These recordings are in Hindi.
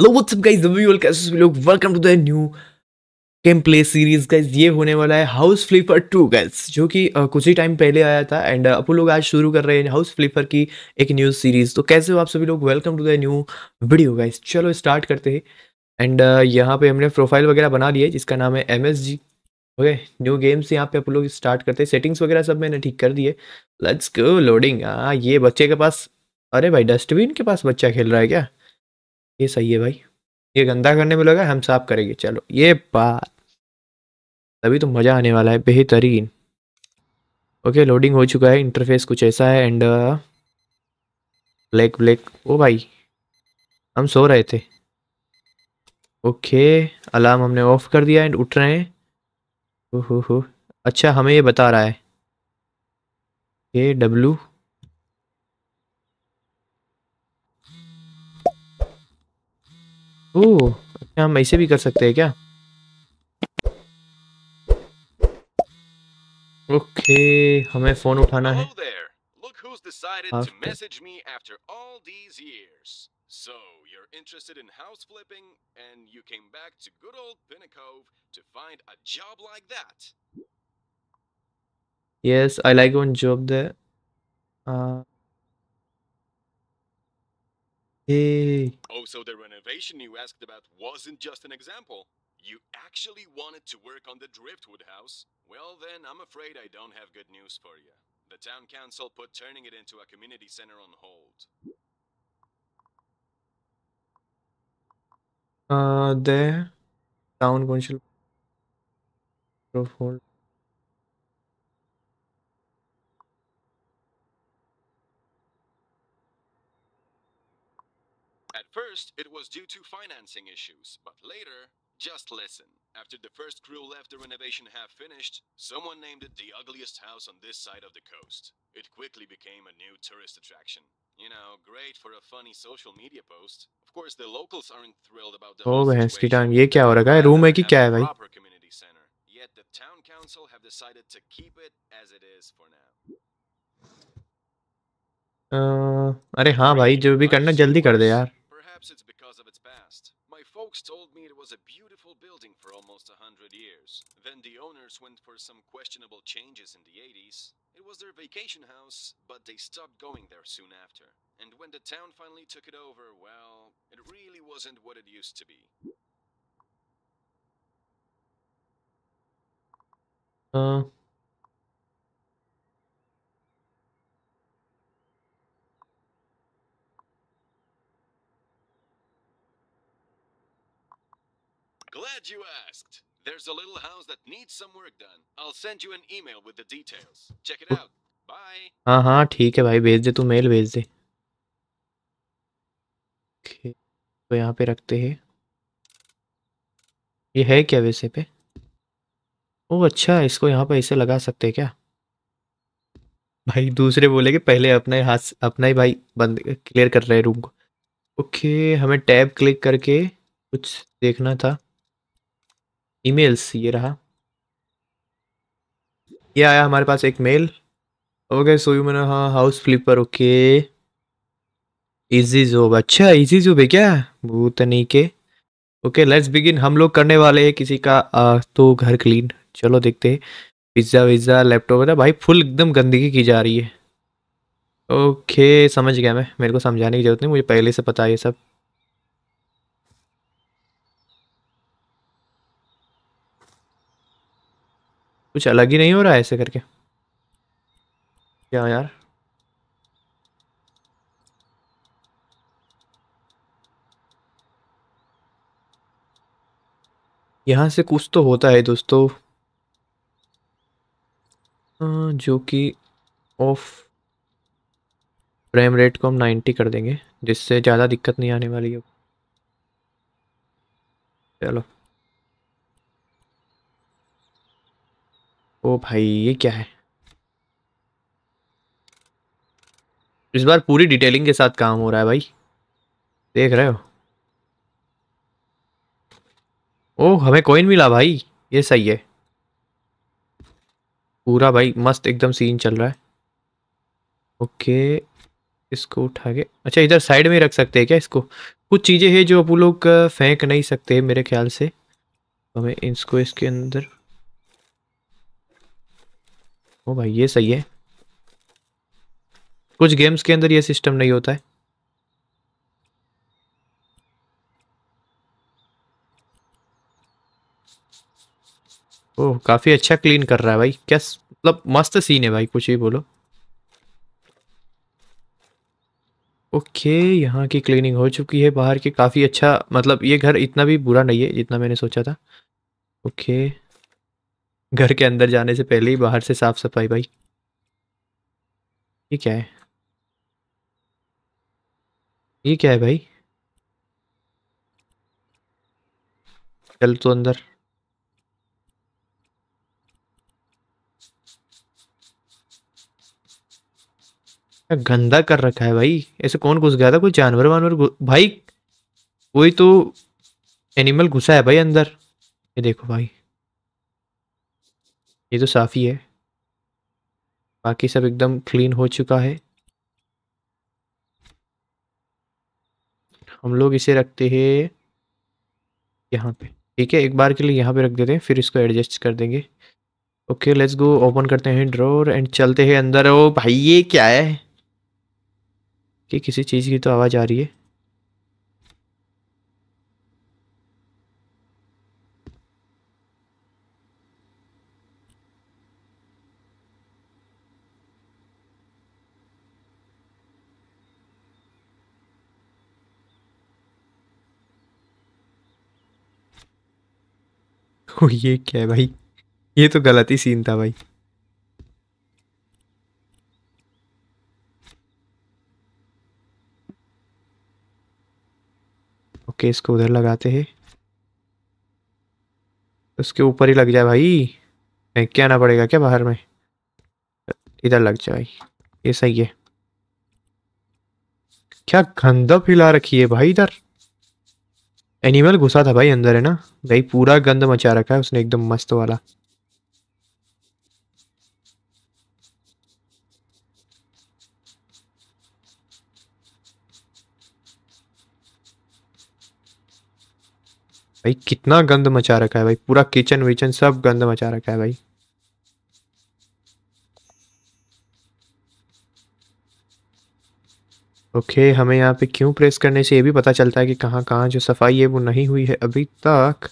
हेलो व्हाट्सअप गाइस द कैसे लोग welcome to the new game play series guys ये होने वाला है हाउस फ्लिपर टू गाइस जो कि कुछ ही टाइम पहले आया था एंड अपो लोग आज शुरू कर रहे हैं हाउस फ्लिपर की एक न्यू सीरीज तो कैसे हो आप सभी लोग welcome to the new video guys चलो स्टार्ट करते हैं एंड uh, यहाँ पे हमने प्रोफाइल वगैरह बना लिया है जिसका नाम है एम ओके न्यू गेम्स यहाँ पे आप लोग स्टार्ट करते हैं सेटिंग्स वगैरह सब मैंने ठीक कर दिए लेट्स गो लोडिंग हाँ ये बच्चे के पास अरे भाई डस्टबिन के पास बच्चा खेल रहा है क्या ये सही है भाई ये गंदा करने में लगा हम साफ करेंगे चलो ये बात तभी तो मज़ा आने वाला है बेहतरीन ओके लोडिंग हो चुका है इंटरफेस कुछ ऐसा है एंड ब्लैक ब्लैक ओ भाई हम सो रहे थे ओके अलार्म हमने ऑफ कर दिया एंड उठ रहे हैं ओहो हो अच्छा हमें ये बता रहा है ए डब्लू Oh, ओह क्या हम ऐसे भी कर सकते हैं क्या ओके हमें phone Look who's decided to message me after all these years. So, you're interested in house flipping and you came back to good old Pinnacove to find a job like that. Yes, I like one job there. Uh Oh, so the renovation you asked about wasn't just an example. You actually wanted to work on the Driftwood House? Well, then, I'm afraid I don't have good news for you. The town council put turning it into a community center on hold. Uh, there. Town council. Hold. first, it was due to financing issues, but later, just listen. After the first crew left the renovation half finished, someone named it the ugliest house on this side of the coast. It quickly became a new tourist attraction. You know, great for a funny social media post. Of course, the locals aren't thrilled about the oh, bhens की टाइम ये क्या हो रखा है रूम है कि क्या है भाई Yet the town council have decided to keep it as it is for now. Uh, अरे हाँ भाई जो भी करना जल्दी कर दे यार Perhaps it's because of its past. My folks told me it was a beautiful building for almost a hundred years. Then the owners went for some questionable changes in the 80s. It was their vacation house, but they stopped going there soon after. And when the town finally took it over, well, it really wasn't what it used to be. Uh, Glad you asked. There's a little house that needs some work done. I'll send you an email with the details. Check it out. Bye. हाँ हाँ ठीक है भाई भेज दे तू मेल भेज दे तो यहाँ पे रखते हैं ये है क्या वैसे पे ओ अच्छा इसको यहाँ पे ऐसे लगा सकते हैं क्या भाई दूसरे बोले कि पहले अपना ही हाथ अपना ही भाई बंद क्लियर कर रहे हैं रूम को ओके हमें टैब क्लिक करके कुछ देखना था ईमेल्स ये रहा ये आया हमारे पास एक मेल ओके सो यू मैंने हाँ house flipper okay easy job अच्छा इजी जॉब है क्या भूतनी के ओके लेट्स बिगिन हम लोग करने वाले हैं किसी का आ, तो घर क्लीन चलो देखते हैं पिज्ज़ा विज़्ज़ा लैपटॉप वगैरह भाई फुल एकदम गंदगी की जा रही है ओके समझ गया मैं मेरे को समझाने की जरूरत नहीं मुझे पहले से पता है ये सब कुछ अलग ही नहीं हो रहा है ऐसे करके क्या यार यहाँ से कुछ तो होता है दोस्तों जो कि ऑफ फ्रेम रेट को हम 90 कर देंगे जिससे ज़्यादा दिक्कत नहीं आने वाली है चलो ओ भाई ये क्या है इस बार पूरी डिटेलिंग के साथ काम हो रहा है भाई देख रहे हो ओ हमें कोइन मिला भाई ये सही है पूरा भाई मस्त एकदम सीन चल रहा है ओके इसको उठा के अच्छा इधर साइड में रख सकते हैं क्या इसको कुछ चीज़ें हैं जो आप लोग फेंक नहीं सकते मेरे ख्याल से तो हमें इसको इसके अंदर ओ भाई ये सही है कुछ गेम्स के अंदर ये सिस्टम नहीं होता है ओह काफ़ी अच्छा क्लीन कर रहा है भाई क्या मतलब मस्त सीन है भाई कुछ भी बोलो ओके यहाँ की क्लीनिंग हो चुकी है बाहर की काफ़ी अच्छा मतलब ये घर इतना भी बुरा नहीं है जितना मैंने सोचा था ओके घर के अंदर जाने से पहले ही बाहर से साफ सफाई भाई ये क्या है ये क्या है भाई चल तो अंदर गंदा कर रखा है भाई ऐसे कौन घुस गया था कोई जानवर वानवर भाई कोई तो एनिमल घुसा है भाई अंदर ये देखो भाई ये तो साफ़ ही है बाकी सब एकदम क्लीन हो चुका है हम लोग इसे रखते हैं यहाँ पे ठीक है एक बार के लिए यहाँ पे रख देते हैं फिर इसको एडजस्ट कर देंगे ओके लेट्स गो ओपन करते हैं ड्रोर एंड चलते हैं अंदर ओ भाई ये क्या है कि किसी चीज़ की तो आवाज़ आ रही है ओ ये क्या है भाई ये तो गलत ही सीन था भाई ओके इसको उधर लगाते हैं उसके ऊपर ही लग जाए भाई नहीं क्या आना पड़ेगा क्या बाहर में इधर लग जाए भाई ये सही है क्या गंदा फिला रखी है भाई इधर एनिमल घुसा था भाई अंदर है ना भाई पूरा गंद मचा रखा है उसने एकदम मस्त वाला भाई कितना गंद मचा रखा है भाई पूरा किचन विचन सब गंद मचा रखा है भाई ओके हमें यहाँ पे क्यों प्रेस करने से ये भी पता चलता है कि कहाँ कहाँ जो सफाई है वो नहीं हुई है अभी तक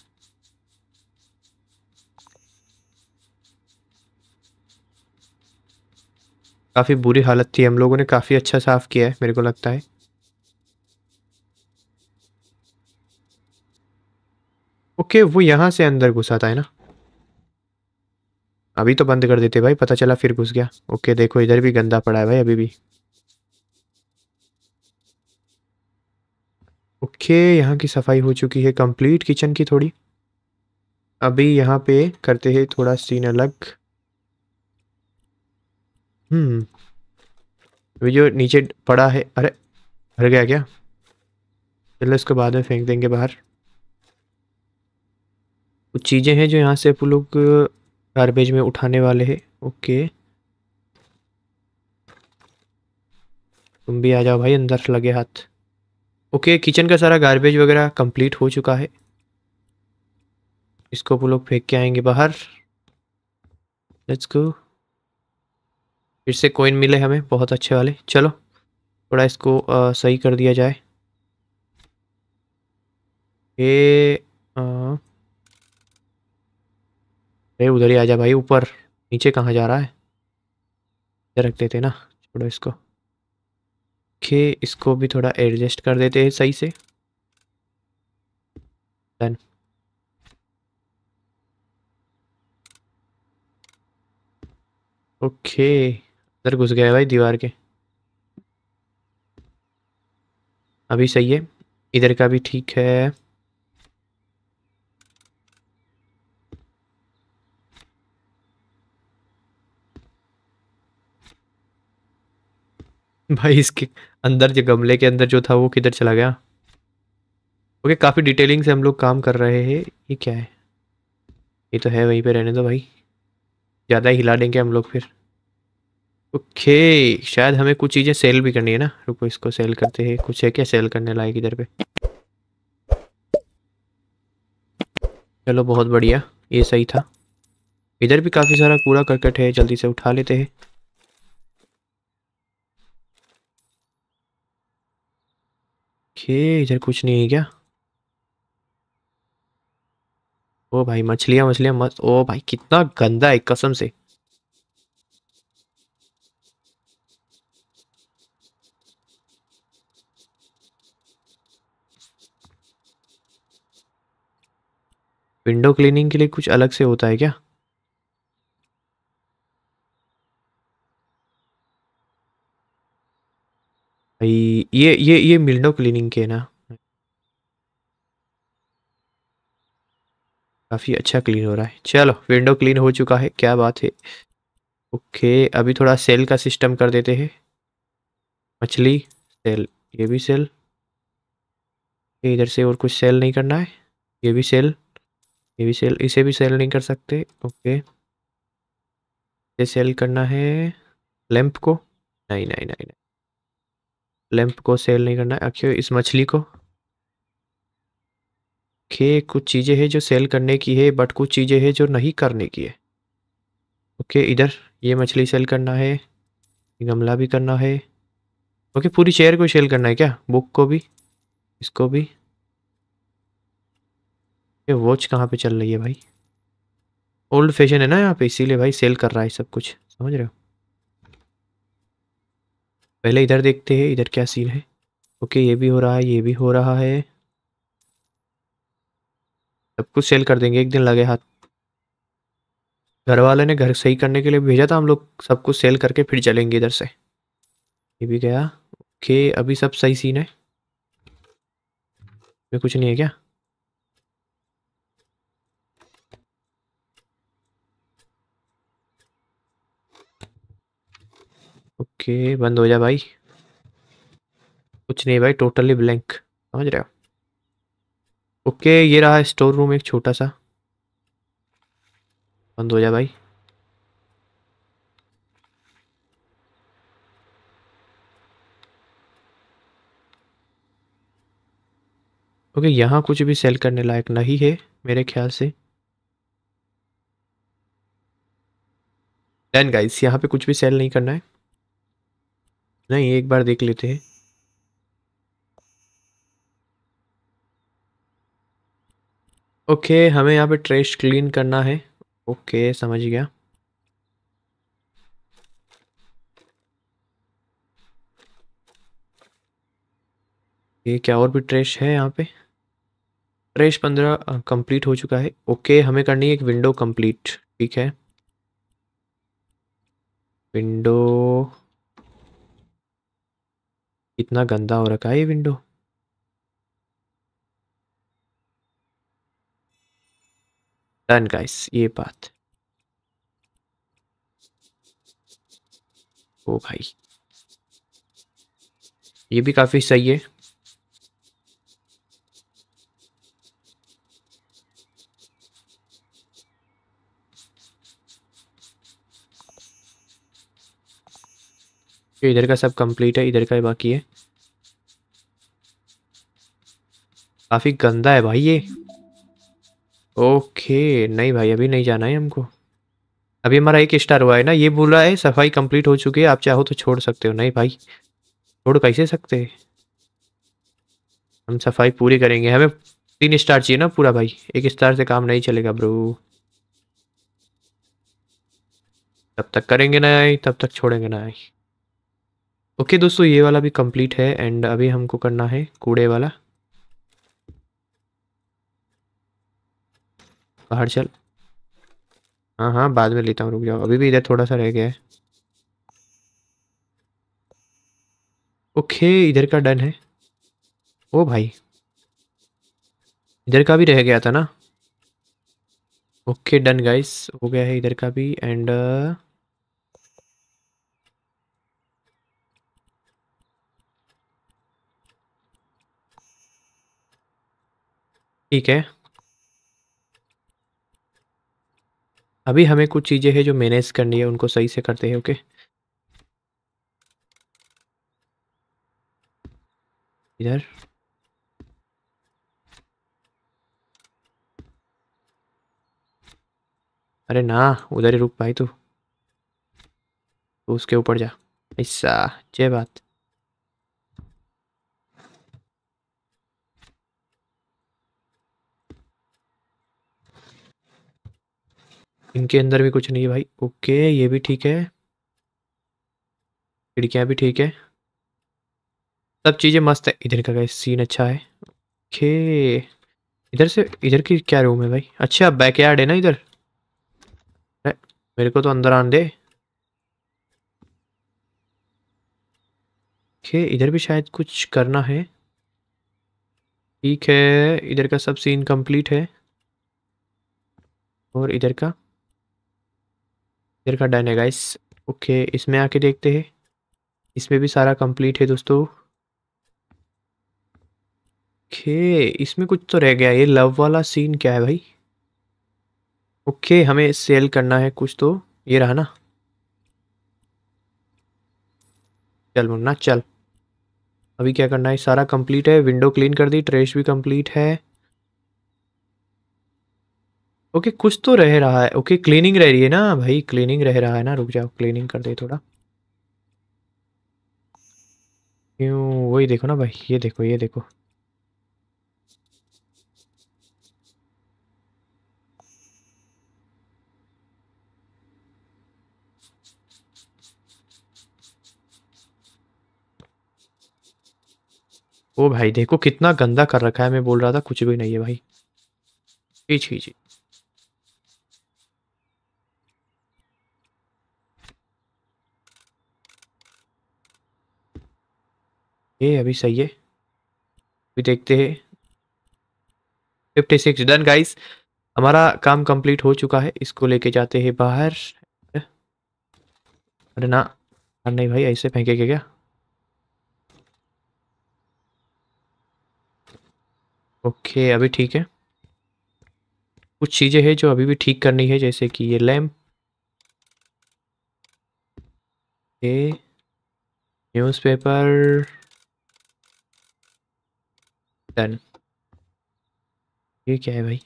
काफ़ी बुरी हालत थी हम लोगों ने काफ़ी अच्छा साफ़ किया है मेरे को लगता है ओके okay, वो यहाँ से अंदर घुसा था है ना अभी तो बंद कर देते भाई पता चला फिर घुस गया ओके okay, देखो इधर भी गंदा पड़ा है भाई अभी भी ओके यहाँ की सफाई हो चुकी है कंप्लीट किचन की थोड़ी अभी यहाँ पे करते हैं थोड़ा सीन अलग हम्म जो नीचे पड़ा है अरे भर गया क्या चलो इसको बाद में फेंक देंगे बाहर कुछ चीज़ें हैं जो यहाँ से आप लोग गारबेज में उठाने वाले हैं ओके तुम भी आ जाओ भाई अंदर लगे हाथ ओके किचन का सारा गार्बेज वगैरह कंप्लीट हो चुका है इसको वो लोग फेंक के आएंगे बाहर लेट्स गो फिर से कोइन मिले हमें बहुत अच्छे वाले चलो थोड़ा इसको आ, सही कर दिया जाए ये अरे उधर ही आ जा भाई ऊपर नीचे कहाँ जा रहा है रख देते ना छोड़ो इसको ओके इसको भी थोड़ा एडजस्ट कर देते हैं सही से डन ओके अंदर घुस गया भाई दीवार के अभी सही है इधर का भी ठीक है भाई इसके अंदर जो गमले के अंदर जो था वो किधर चला गया ओके काफ़ी डिटेलिंग से हम लोग काम कर रहे हैं ये क्या है ये तो है वहीं पे रहने दो भाई ज़्यादा हिला देंगे हम लोग फिर ओके शायद हमें कुछ चीज़ें सेल भी करनी है ना रुको इसको सेल करते हैं कुछ है क्या सेल करने लायक इधर पे चलो बहुत बढ़िया ये सही था इधर भी काफ़ी सारा कूड़ा करकट है जल्दी से उठा लेते हैं ओके इधर कुछ नहीं है क्या ओ भाई मछलियां मछलियां मस्त ओ भाई कितना गंदा है कसम से विंडो क्लीनिंग के लिए कुछ अलग से होता है क्या भाई ये ये ये विंडो क्लीनिंग के ना काफ़ी अच्छा क्लीन हो रहा है चलो विंडो क्लीन हो चुका है क्या बात है ओके अभी थोड़ा सेल का सिस्टम कर देते हैं मछली सेल ये भी सेल इधर से और कुछ सेल नहीं करना है ये भी सेल ये भी सेल इसे भी सेल नहीं कर सकते ओके इसे सेल करना है लैंप को नहीं नहीं नहीं, नहीं। लैंप को सेल नहीं करना है आखिर इस मछली को खे कुछ चीज़ें हैं जो सेल करने की है बट कुछ चीज़ें हैं जो नहीं करने की है ओके इधर ये मछली सेल करना है गमला भी करना है ओके पूरी चेयर को सेल करना है क्या बुक को भी इसको भी ये वॉच कहाँ पे चल रही है भाई ओल्ड फैशन है ना यहाँ पे इसीलिए भाई सेल कर रहा है सब कुछ समझ रहे हो पहले इधर देखते हैं इधर क्या सीन है ओके ये भी हो रहा है ये भी हो रहा है सब कुछ सेल कर देंगे एक दिन लगे हाथ घर वाले ने घर सही करने के लिए भेजा था हम लोग सब कुछ सेल करके फिर चलेंगे इधर से ये भी गया ओके अभी सब सही सीन है कुछ नहीं है क्या ओके बंद हो जा भाई कुछ नहीं भाई टोटली ब्लैंक समझ रहे हो ओके ये रहा स्टोर रूम एक छोटा सा बंद हो जा भाई ओके यहाँ कुछ भी सेल करने लायक नहीं है मेरे ख्याल से देन गाइस यहाँ पे कुछ भी सेल नहीं करना है नहीं एक बार देख लेते हैं ओके हमें यहाँ पे ट्रेश क्लीन करना है ओके समझ गया ये क्या और भी ट्रेश है यहाँ पे ट्रेश पंद्रह कंप्लीट हो चुका है ओके हमें करनी है एक विंडो कंप्लीट ठीक है विंडो इतना गंदा हो रखा है ये विंडो डन गाइस ये बात ओ भाई ये भी काफ़ी सही है इधर का सब कंप्लीट है इधर का बाकी है काफ़ी गंदा है भाई ये ओके नहीं भाई अभी नहीं जाना है हमको अभी हमारा एक स्टार हुआ है ना ये बोला है सफाई कंप्लीट हो चुकी है आप चाहो तो छोड़ सकते हो नहीं भाई छोड़ कैसे सकते हम सफाई पूरी करेंगे हमें तीन स्टार चाहिए ना पूरा भाई एक स्टार से काम नहीं चलेगा ब्रो तब तक करेंगे ना तब तक छोड़ेंगे ना आई ओके दोस्तों ये वाला भी कंप्लीट है एंड अभी हमको करना है कूड़े वाला बाहर चल हाँ हाँ बाद में लेता हूँ रुक जाओ अभी भी इधर थोड़ा सा रह गया है ओके इधर का डन है ओ भाई इधर का भी रह गया था ना ओके डन गाइस हो गया है इधर का भी एंड ठीक है अभी हमें कुछ चीज़ें हैं जो मैनेज करनी है उनको सही से करते हैं ओके इधर अरे ना उधर ही रुक भाई तू उसके ऊपर जा ऐसा जय बात इनके अंदर भी कुछ नहीं है भाई ओके ये भी ठीक है खिड़कियाँ भी ठीक है सब चीज़ें मस्त है इधर का सीन अच्छा है ओके इधर से इधर की क्या रूम है भाई अच्छा बैक यार्ड है ना इधर मेरे को तो अंदर आने दे ओके इधर भी शायद कुछ करना है ठीक है इधर का सब सीन कंप्लीट है और इधर का इधर का डन है गाइस ओके इसमें आके देखते हैं इसमें भी सारा कंप्लीट है दोस्तों ओके इसमें कुछ तो रह गया ये लव वाला सीन क्या है भाई ओके हमें सेल करना है कुछ तो ये रहा ना चल मुन्ना चल अभी क्या करना है सारा कंप्लीट है विंडो क्लीन कर दी ट्रेश भी कंप्लीट है ओके कुछ तो रह रहा है ओके क्लीनिंग रह रही है ना भाई क्लीनिंग रह रहा है ना रुक जाओ क्लीनिंग कर दे थोड़ा क्यों वही देखो ना भाई ये देखो ये देखो ओ भाई देखो कितना गंदा कर रखा है मैं बोल रहा था कुछ भी नहीं है भाई जी जी जी ये अभी सही है अभी देखते हैं फिफ्टी सिक्स डन गाइस हमारा काम कंप्लीट हो चुका है इसको लेके जाते हैं बाहर अरे ना अरे नहीं भाई ऐसे के क्या ओके अभी ठीक है कुछ चीज़ें हैं जो अभी भी ठीक करनी है जैसे कि ये लैम्प न्यूज़पेपर डन ये क्या है भाई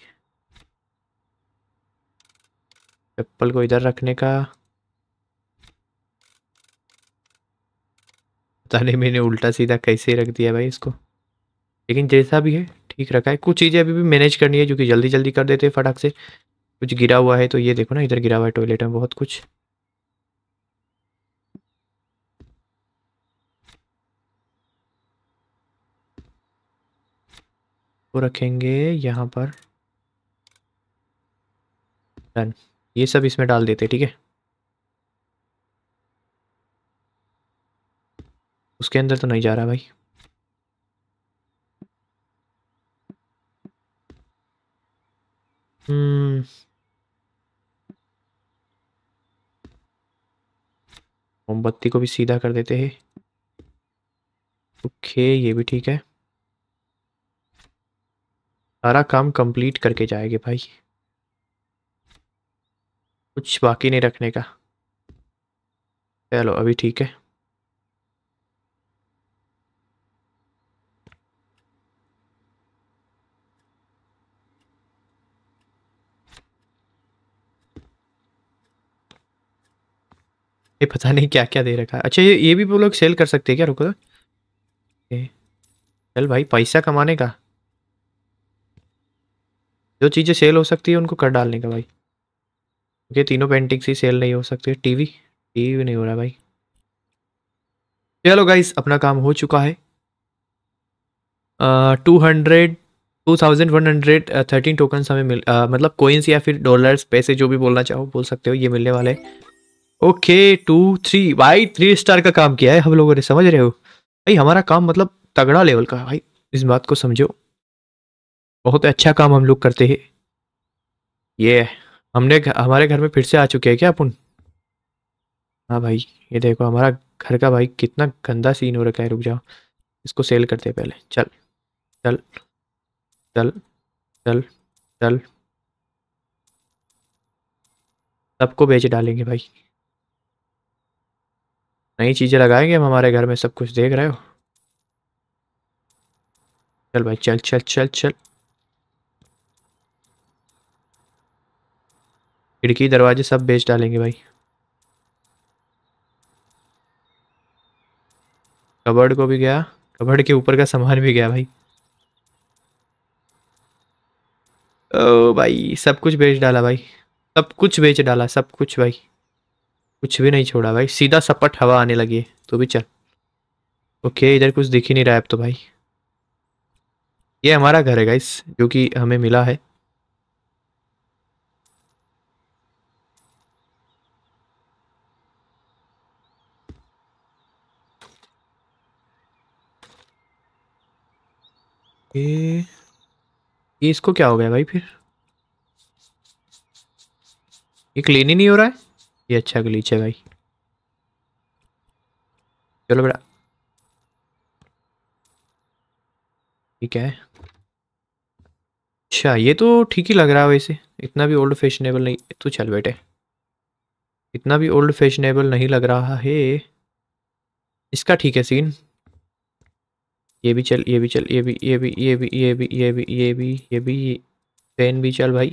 चप्पल को इधर रखने का पता नहीं मैंने उल्टा सीधा कैसे रख दिया भाई इसको लेकिन जैसा भी है ठीक रखा है कुछ चीज़ें अभी भी मैनेज करनी है जो कि जल्दी जल्दी कर देते हैं फटाक से कुछ गिरा हुआ है तो ये देखो ना इधर गिरा हुआ है टॉयलेट में बहुत कुछ इसको रखेंगे यहाँ पर डन ये सब इसमें डाल देते ठीक है उसके अंदर तो नहीं जा रहा भाई हम्म मोमबत्ती को भी सीधा कर देते हैं ओके ये भी ठीक है सारा काम कंप्लीट करके जाएंगे भाई कुछ बाकी नहीं रखने का चलो अभी ठीक है ये पता नहीं क्या क्या दे रखा है अच्छा ये ये भी वो लोग सेल कर सकते हैं क्या रुको तो। चल भाई पैसा कमाने का जो चीज़ें सेल हो सकती है उनको कर डालने का भाई क्योंकि तीनों पेंटिंग्स ही सेल नहीं हो सकती टीवी टीवी नहीं हो रहा भाई चलो गाइस अपना काम हो चुका है two hundred two thousand one hundred thirteen tokens हमें मिल uh, मतलब कोइंस या फिर डॉलर्स पैसे जो भी बोलना चाहो बोल सकते हो ये मिलने वाले ओके टू थ्री भाई थ्री स्टार का काम किया है हम लोगों ने समझ रहे हो भाई हमारा काम मतलब तगड़ा लेवल का भाई इस बात को समझो बहुत अच्छा काम हम लोग करते हैं ये हमने हमारे घर में फिर से आ चुके हैं क्या अपन हाँ भाई ये देखो हमारा घर का भाई कितना गंदा सीन हो रखा है रुक जाओ इसको सेल करते हैं पहले चल चल चल चल चल सबको बेच डालेंगे भाई नई चीज़ें लगाएंगे हम हमारे घर में सब कुछ देख रहे हो चल भाई चल चल चल चल खिड़की दरवाजे सब बेच डालेंगे भाई कबर्ड को भी गया कबर्ड के ऊपर का सामान भी गया भाई ओ भाई सब कुछ बेच डाला भाई सब कुछ बेच डाला सब कुछ भाई कुछ भी नहीं छोड़ा भाई सीधा सपट हवा आने लगी है तो भी चल ओके इधर कुछ दिख ही नहीं रहा है अब तो भाई ये हमारा घर है गाइस जो कि हमें मिला है ये ये इसको क्या हो गया भाई फिर ये क्लीन ही नहीं हो रहा है ये अच्छा ग्लीच है भाई चलो बेटा ठीक है अच्छा ये तो ठीक ही लग रहा है वैसे इतना भी ओल्ड फैशनेबल नहीं तो चल बेटे इतना भी ओल्ड फैशनेबल नहीं लग रहा है इसका ठीक है सीन ये भी चल ये भी चल ये भी ये भी ये भी ये भी ये भी ये भी ये भी फैन भी चल भाई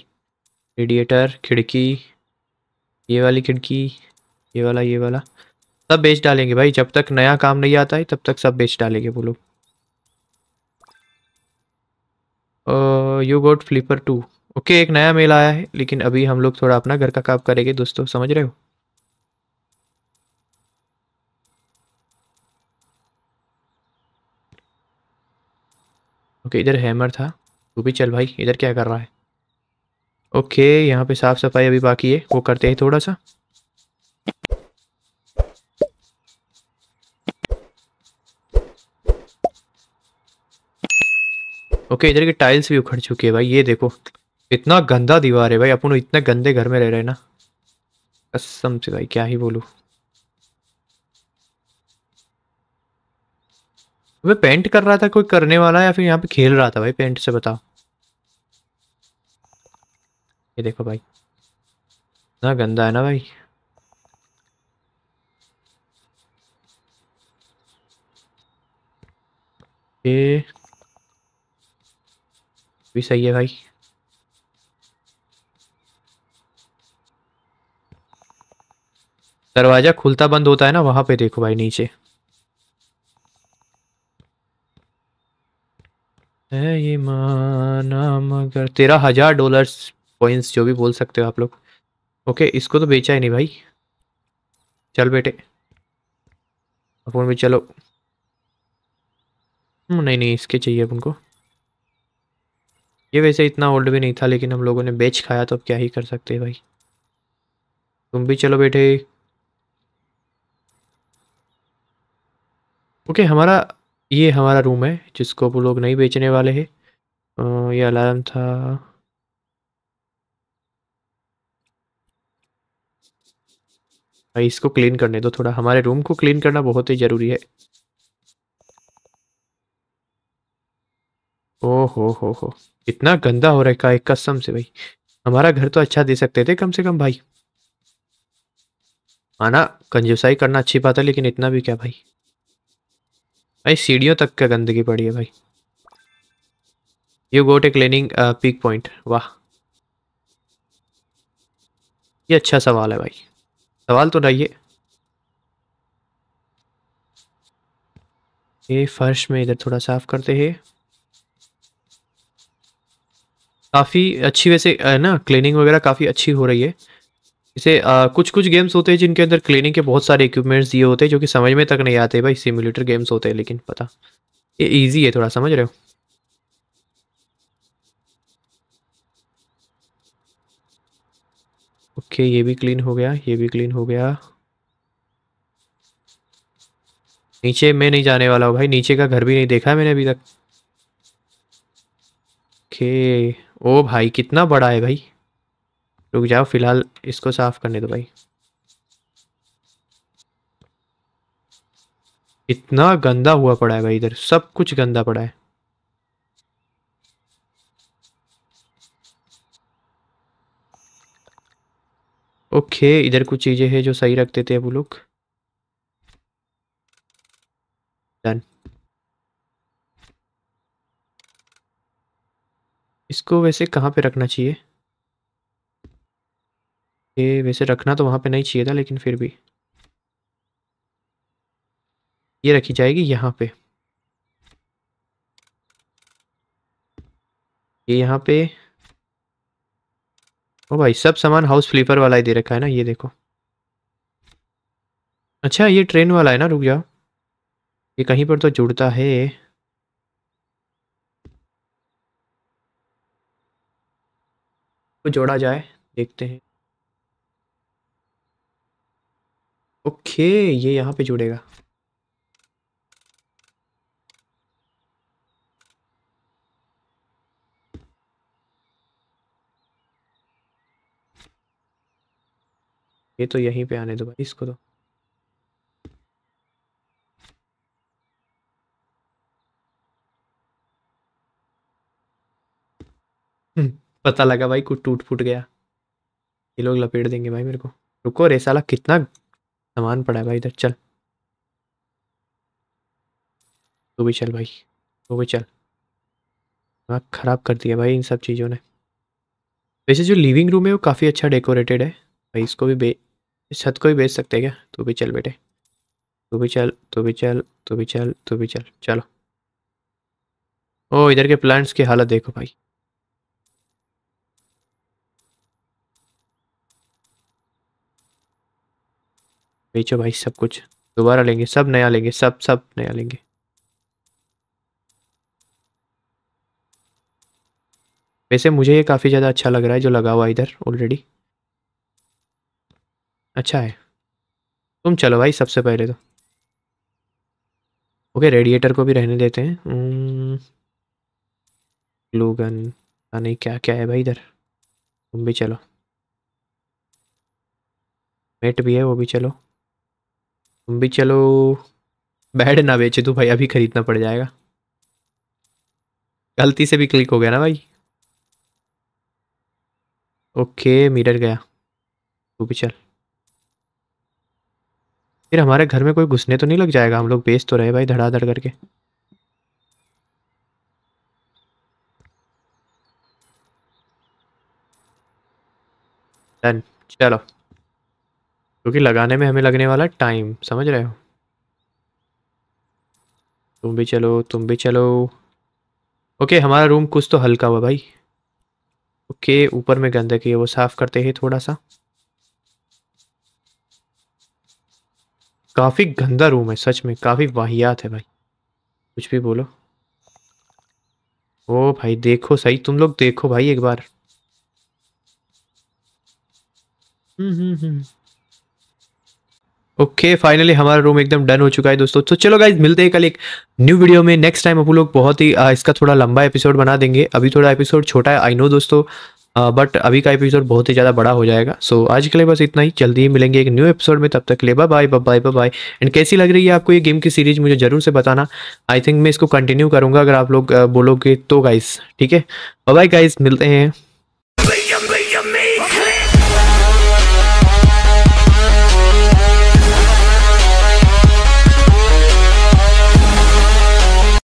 रेडिएटर खिड़की ये वाली खिड़की ये वाला ये वाला सब बेच डालेंगे भाई जब तक नया काम नहीं आता है तब तक सब बेच डालेंगे बोलो you got flipper two okay एक नया मेल आया है लेकिन अभी हम लोग थोड़ा अपना घर का काम करेंगे दोस्तों समझ रहे हो ओके इधर हैमर था तू भी चल भाई इधर क्या कर रहा है ओके यहाँ पे साफ़ सफाई अभी बाकी है वो करते हैं थोड़ा सा ओके इधर के टाइल्स भी उखड़ चुके हैं भाई ये देखो इतना गंदा दीवार है भाई अपन इतने गंदे घर में रह रहे हैं ना कसम से भाई क्या ही बोलूँ वे पेंट कर रहा था कोई करने वाला या फिर यहाँ पे खेल रहा था भाई पेंट से बता ये देखो भाई ना गंदा है ना भाई ये भी सही है भाई दरवाज़ा खुलता बंद होता है ना वहाँ पे देखो भाई नीचे है तेरह हजार डॉलर पॉइंट्स जो भी बोल सकते हो आप लोग ओके इसको तो बेचा ही नहीं भाई चल बेटे अपन भी चलो हम्म, नहीं नहीं इसके चाहिए अपन को ये वैसे इतना ओल्ड भी नहीं था लेकिन हम लोगों ने बेच खाया तो अब क्या ही कर सकते हैं भाई तुम भी चलो बेटे ओके हमारा ये हमारा रूम है जिसको वो लोग नहीं बेचने वाले हैं ये अलार्म था भाई इसको क्लीन करने दो थोड़ा हमारे रूम को क्लीन करना बहुत ही ज़रूरी है ओ हो हो हो इतना गंदा हो रहा है कसम से भाई हमारा घर तो अच्छा दे सकते थे कम से कम भाई आना कंजूसाई करना अच्छी बात है लेकिन इतना भी क्या भाई भाई सीढ़ियों तक क्या गंदगी पड़ी है भाई you got a cleaning peak point वाह ये अच्छा सवाल है भाई सवाल तो नहीं है ये फर्श में इधर थोड़ा साफ करते हैं काफ़ी अच्छी वैसे uh, ना क्लीनिंग वगैरह काफ़ी अच्छी हो रही है जैसे कुछ कुछ गेम्स होते हैं जिनके अंदर क्लीनिंग के बहुत सारे इक्विपमेंट्स दिए होते हैं जो कि समझ में तक नहीं आते भाई सिम्युलेटर गेम्स होते हैं लेकिन पता ये ईजी है थोड़ा समझ रहे हो ओके ये भी क्लीन हो गया ये भी क्लीन हो गया नीचे मैं नहीं जाने वाला हूँ भाई नीचे का घर भी नहीं देखा है मैंने अभी तक ओके ओ भाई कितना बड़ा है भाई रुक जाओ फिलहाल इसको साफ करने दो भाई इतना गंदा हुआ पड़ा है भाई इधर सब कुछ गंदा पड़ा है ओके इधर कुछ चीज़ें हैं जो सही रखते थे वो लोग डन इसको वैसे कहाँ पे रखना चाहिए ये वैसे रखना तो वहाँ पे नहीं चाहिए था लेकिन फिर भी ये रखी जाएगी यहाँ पे ये यहाँ पे ओ भाई सब सामान हाउस फ्लीपर वाला ही दे रखा है ना ये देखो अच्छा ये ट्रेन वाला है ना रुक जाओ ये कहीं पर तो जुड़ता है तो जोड़ा जाए देखते हैं ओके ये यहाँ पे जुड़ेगा ये तो यहीं पे आने दो भाई इसको तो हम्म, पता लगा भाई कुछ टूट फूट गया ये लोग लपेट देंगे भाई मेरे को रुको रेसाला कितना सामान पड़ा है भाई इधर चल तो भी चल भाई तो भी चल दिमाग ख़राब कर दिया भाई इन सब चीज़ों ने वैसे जो लिविंग रूम है वो काफ़ी अच्छा डेकोरेटेड है भाई इसको भी बे छत को भी बेच सकते हैं क्या तू भी चल बेटे तू भी चल तो भी चल तो भी चल तो भी चल चलो ओ इधर के प्लांट्स की हालत देखो भाई बेचो भाई सब कुछ दोबारा लेंगे सब नया लेंगे सब सब नया लेंगे वैसे मुझे ये काफ़ी ज़्यादा अच्छा लग रहा है जो लगा हुआ इधर ऑलरेडी अच्छा है तुम चलो भाई सबसे पहले तो ओके रेडिएटर को भी रहने देते हैं ग्लू हम्म। गन नहीं क्या क्या है भाई इधर तुम भी चलो मेट भी है वो भी चलो तुम भी चलो बैड ना बेचे तो भाई अभी खरीदना पड़ जाएगा गलती से भी क्लिक हो गया ना भाई ओके मिरर गया तू भी चल फिर हमारे घर में कोई घुसने तो नहीं लग जाएगा हम लोग बेच तो रहे भाई धड़ाधड़ करके चलो क्योंकि लगाने में हमें लगने वाला टाइम समझ रहे हो तुम भी चलो तुम भी चलो ओके हमारा रूम कुछ तो हल्का हुआ भाई ओके ऊपर में गंदगी है वो साफ़ करते हैं थोड़ा सा काफ़ी गंदा रूम है सच में काफ़ी वाहियात है भाई कुछ भी बोलो ओ भाई देखो सही तुम लोग देखो भाई एक बार hmm hmm hmm okay okay, finally हमारा रूम एकदम डन हो चुका है दोस्तों तो चलो गाइज मिलते हैं कल एक न्यू वीडियो में नेक्स्ट टाइम आप लोग बहुत ही आ, इसका थोड़ा लंबा एपिसोड बना देंगे अभी थोड़ा एपिसोड छोटा है आई नो दोस्तों आ, बट अभी का एपिसोड बहुत ही ज़्यादा बड़ा हो जाएगा सो so, आज के लिए बस इतना ही जल्दी ही मिलेंगे एक न्यू एपिसोड में तब तक के लिए बाय बाय बाय एंड कैसी लग रही है आपको ये गेम की सीरीज मुझे ज़रूर से बताना आई थिंक मैं इसको कंटिन्यू करूँगा अगर आप लोग बोलोगे तो गाइज ठीक है बाय गाइज मिलते हैं